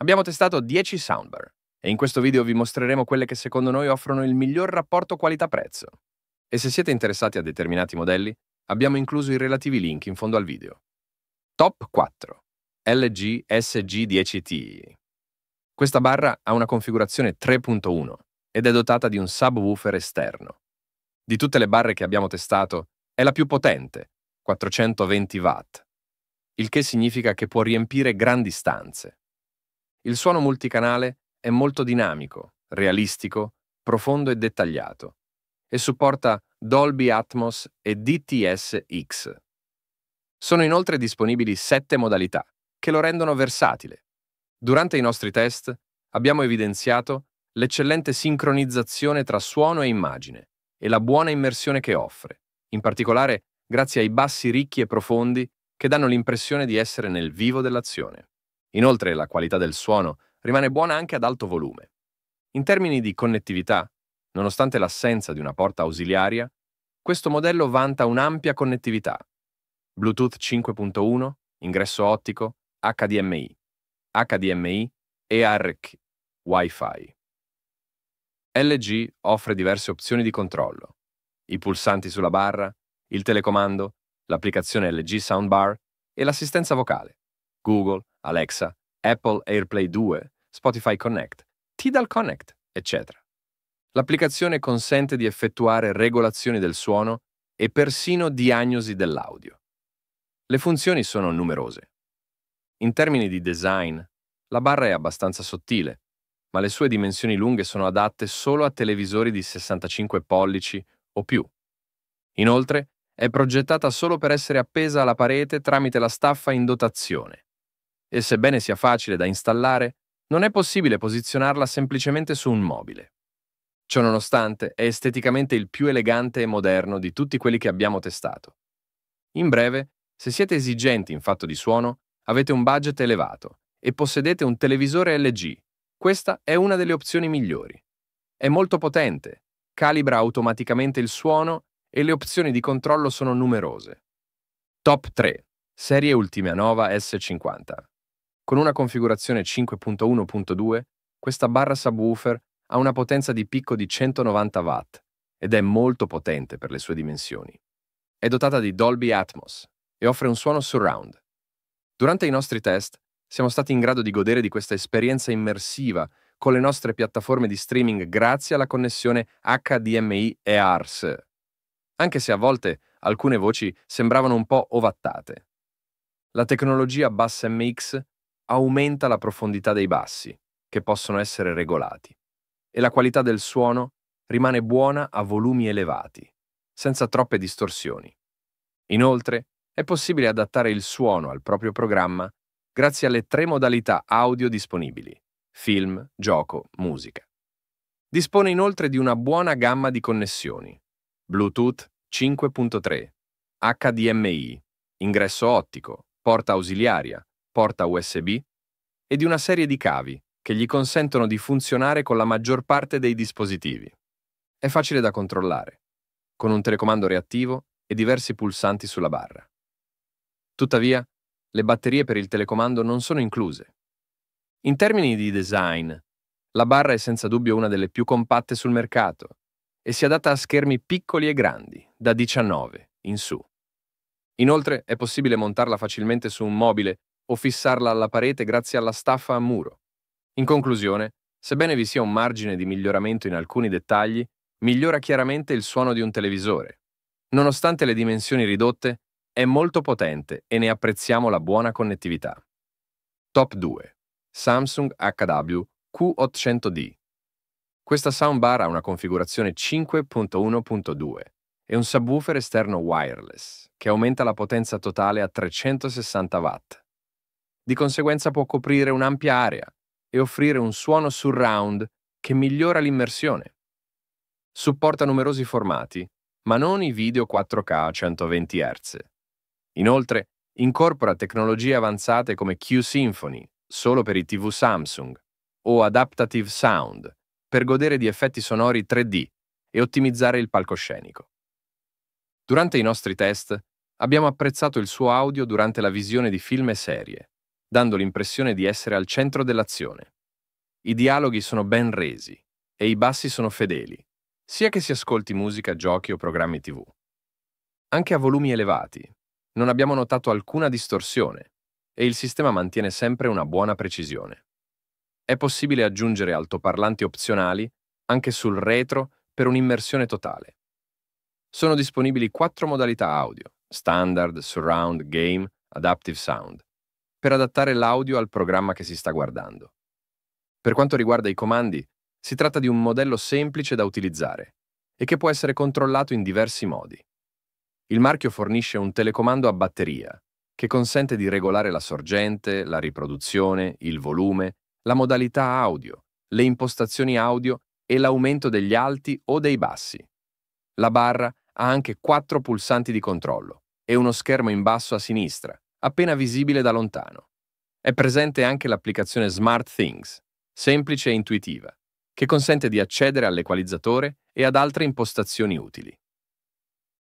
Abbiamo testato 10 soundbar e in questo video vi mostreremo quelle che secondo noi offrono il miglior rapporto qualità-prezzo. E se siete interessati a determinati modelli, abbiamo incluso i relativi link in fondo al video. Top 4 LG SG10T Questa barra ha una configurazione 3.1 ed è dotata di un subwoofer esterno. Di tutte le barre che abbiamo testato, è la più potente, 420 watt, il che significa che può riempire grandi stanze. Il suono multicanale è molto dinamico, realistico, profondo e dettagliato e supporta Dolby Atmos e DTS-X. Sono inoltre disponibili sette modalità che lo rendono versatile. Durante i nostri test abbiamo evidenziato l'eccellente sincronizzazione tra suono e immagine e la buona immersione che offre, in particolare grazie ai bassi ricchi e profondi che danno l'impressione di essere nel vivo dell'azione. Inoltre la qualità del suono rimane buona anche ad alto volume. In termini di connettività, nonostante l'assenza di una porta ausiliaria, questo modello vanta un'ampia connettività. Bluetooth 5.1, ingresso ottico, HDMI, HDMI, ERC, Wi-Fi. LG offre diverse opzioni di controllo. I pulsanti sulla barra, il telecomando, l'applicazione LG Soundbar e l'assistenza vocale, Google, Alexa, Apple AirPlay 2, Spotify Connect, Tidal Connect, eccetera. L'applicazione consente di effettuare regolazioni del suono e persino diagnosi dell'audio. Le funzioni sono numerose. In termini di design, la barra è abbastanza sottile, ma le sue dimensioni lunghe sono adatte solo a televisori di 65 pollici o più. Inoltre, è progettata solo per essere appesa alla parete tramite la staffa in dotazione, e sebbene sia facile da installare, non è possibile posizionarla semplicemente su un mobile. Ciononostante, è esteticamente il più elegante e moderno di tutti quelli che abbiamo testato. In breve, se siete esigenti in fatto di suono, avete un budget elevato e possedete un televisore LG, questa è una delle opzioni migliori. È molto potente, calibra automaticamente il suono e le opzioni di controllo sono numerose. Top 3. Serie Ultima Nova S50. Con una configurazione 5.1.2, questa barra subwoofer ha una potenza di picco di 190 watt ed è molto potente per le sue dimensioni. È dotata di Dolby Atmos e offre un suono surround. Durante i nostri test siamo stati in grado di godere di questa esperienza immersiva con le nostre piattaforme di streaming grazie alla connessione HDMI e ARS, anche se a volte alcune voci sembravano un po' ovattate. La tecnologia Bass MX aumenta la profondità dei bassi, che possono essere regolati, e la qualità del suono rimane buona a volumi elevati, senza troppe distorsioni. Inoltre, è possibile adattare il suono al proprio programma grazie alle tre modalità audio disponibili, film, gioco, musica. Dispone inoltre di una buona gamma di connessioni, Bluetooth 5.3, HDMI, ingresso ottico, porta ausiliaria, porta USB e di una serie di cavi che gli consentono di funzionare con la maggior parte dei dispositivi. È facile da controllare, con un telecomando reattivo e diversi pulsanti sulla barra. Tuttavia, le batterie per il telecomando non sono incluse. In termini di design, la barra è senza dubbio una delle più compatte sul mercato e si adatta a schermi piccoli e grandi, da 19 in su. Inoltre è possibile montarla facilmente su un mobile o fissarla alla parete grazie alla staffa a muro. In conclusione, sebbene vi sia un margine di miglioramento in alcuni dettagli, migliora chiaramente il suono di un televisore. Nonostante le dimensioni ridotte, è molto potente e ne apprezziamo la buona connettività. Top 2. Samsung HW Q800D. Questa soundbar ha una configurazione 5.1.2 e un subwoofer esterno wireless che aumenta la potenza totale a 360 watt. Di conseguenza può coprire un'ampia area e offrire un suono surround che migliora l'immersione. Supporta numerosi formati, ma non i video 4K a 120 Hz. Inoltre, incorpora tecnologie avanzate come Q-Symphony, solo per i TV Samsung, o Adaptative Sound, per godere di effetti sonori 3D e ottimizzare il palcoscenico. Durante i nostri test, abbiamo apprezzato il suo audio durante la visione di film e serie, dando l'impressione di essere al centro dell'azione. I dialoghi sono ben resi e i bassi sono fedeli, sia che si ascolti musica, giochi o programmi tv. Anche a volumi elevati, non abbiamo notato alcuna distorsione e il sistema mantiene sempre una buona precisione. È possibile aggiungere altoparlanti opzionali anche sul retro per un'immersione totale. Sono disponibili quattro modalità audio, standard, surround, game, adaptive sound, per adattare l'audio al programma che si sta guardando. Per quanto riguarda i comandi, si tratta di un modello semplice da utilizzare e che può essere controllato in diversi modi. Il marchio fornisce un telecomando a batteria, che consente di regolare la sorgente, la riproduzione, il volume, la modalità audio, le impostazioni audio e l'aumento degli alti o dei bassi. La barra ha anche quattro pulsanti di controllo e uno schermo in basso a sinistra, appena visibile da lontano. È presente anche l'applicazione Smart Things, semplice e intuitiva, che consente di accedere all'equalizzatore e ad altre impostazioni utili.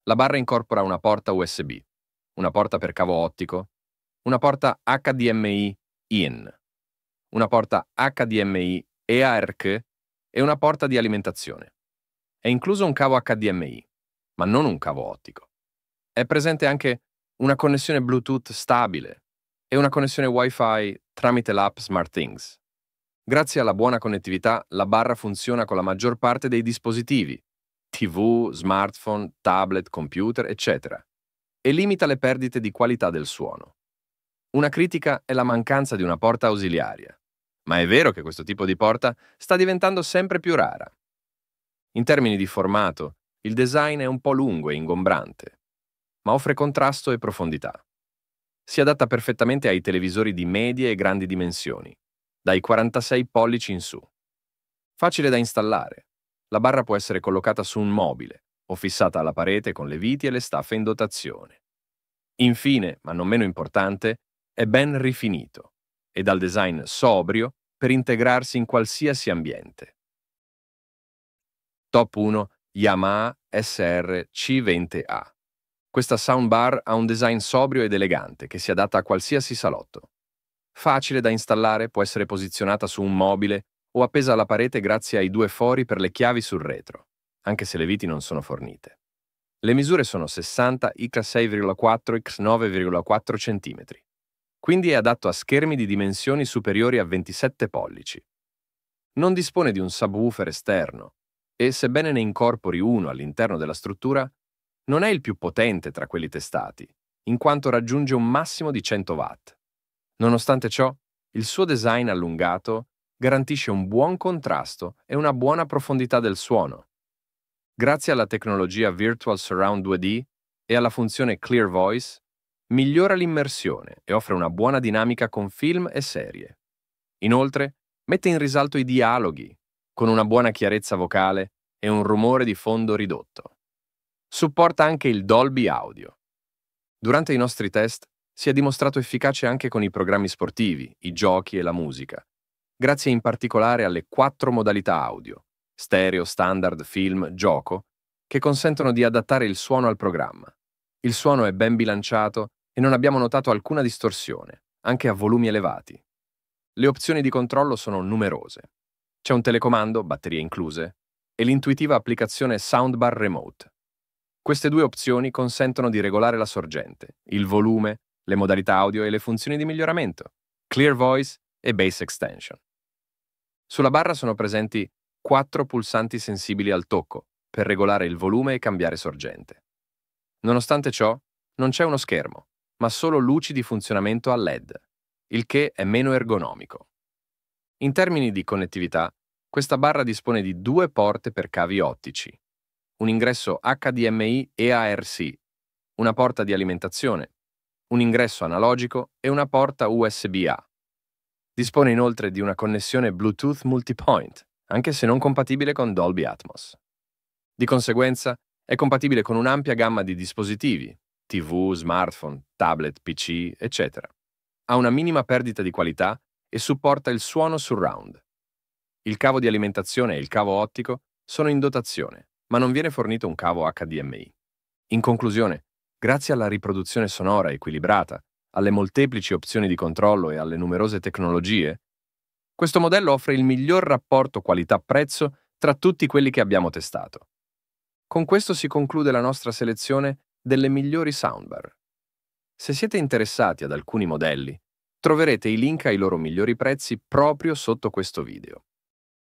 La barra incorpora una porta USB, una porta per cavo ottico, una porta HDMI IN, una porta HDMI EARC e una porta di alimentazione. È incluso un cavo HDMI, ma non un cavo ottico. È presente anche una connessione Bluetooth stabile e una connessione Wi-Fi tramite l'app SmartThings. Grazie alla buona connettività, la barra funziona con la maggior parte dei dispositivi, TV, smartphone, tablet, computer, eccetera, e limita le perdite di qualità del suono. Una critica è la mancanza di una porta ausiliaria, ma è vero che questo tipo di porta sta diventando sempre più rara. In termini di formato, il design è un po' lungo e ingombrante, ma offre contrasto e profondità. Si adatta perfettamente ai televisori di medie e grandi dimensioni, dai 46 pollici in su. Facile da installare. La barra può essere collocata su un mobile o fissata alla parete con le viti e le staffe in dotazione. Infine, ma non meno importante, è ben rifinito e dal design sobrio per integrarsi in qualsiasi ambiente. Top 1 Yamaha SR C20A questa soundbar ha un design sobrio ed elegante che si adatta a qualsiasi salotto. Facile da installare, può essere posizionata su un mobile o appesa alla parete grazie ai due fori per le chiavi sul retro, anche se le viti non sono fornite. Le misure sono 60 x 6,4 x 9,4 cm, quindi è adatto a schermi di dimensioni superiori a 27 pollici. Non dispone di un subwoofer esterno e, sebbene ne incorpori uno all'interno della struttura, non è il più potente tra quelli testati, in quanto raggiunge un massimo di 100 watt. Nonostante ciò, il suo design allungato garantisce un buon contrasto e una buona profondità del suono. Grazie alla tecnologia Virtual Surround 2D e alla funzione Clear Voice, migliora l'immersione e offre una buona dinamica con film e serie. Inoltre, mette in risalto i dialoghi, con una buona chiarezza vocale e un rumore di fondo ridotto supporta anche il Dolby Audio. Durante i nostri test si è dimostrato efficace anche con i programmi sportivi, i giochi e la musica, grazie in particolare alle quattro modalità audio, stereo, standard, film, gioco, che consentono di adattare il suono al programma. Il suono è ben bilanciato e non abbiamo notato alcuna distorsione, anche a volumi elevati. Le opzioni di controllo sono numerose. C'è un telecomando, batterie incluse, e l'intuitiva applicazione Soundbar Remote, queste due opzioni consentono di regolare la sorgente, il volume, le modalità audio e le funzioni di miglioramento, Clear Voice e Bass Extension. Sulla barra sono presenti quattro pulsanti sensibili al tocco per regolare il volume e cambiare sorgente. Nonostante ciò, non c'è uno schermo, ma solo luci di funzionamento a LED, il che è meno ergonomico. In termini di connettività, questa barra dispone di due porte per cavi ottici, un ingresso HDMI e ARC, una porta di alimentazione, un ingresso analogico e una porta USB-A. Dispone inoltre di una connessione Bluetooth multipoint, anche se non compatibile con Dolby Atmos. Di conseguenza, è compatibile con un'ampia gamma di dispositivi, TV, smartphone, tablet, PC, eccetera. Ha una minima perdita di qualità e supporta il suono surround. Il cavo di alimentazione e il cavo ottico sono in dotazione ma non viene fornito un cavo HDMI. In conclusione, grazie alla riproduzione sonora equilibrata, alle molteplici opzioni di controllo e alle numerose tecnologie, questo modello offre il miglior rapporto qualità-prezzo tra tutti quelli che abbiamo testato. Con questo si conclude la nostra selezione delle migliori soundbar. Se siete interessati ad alcuni modelli, troverete i link ai loro migliori prezzi proprio sotto questo video.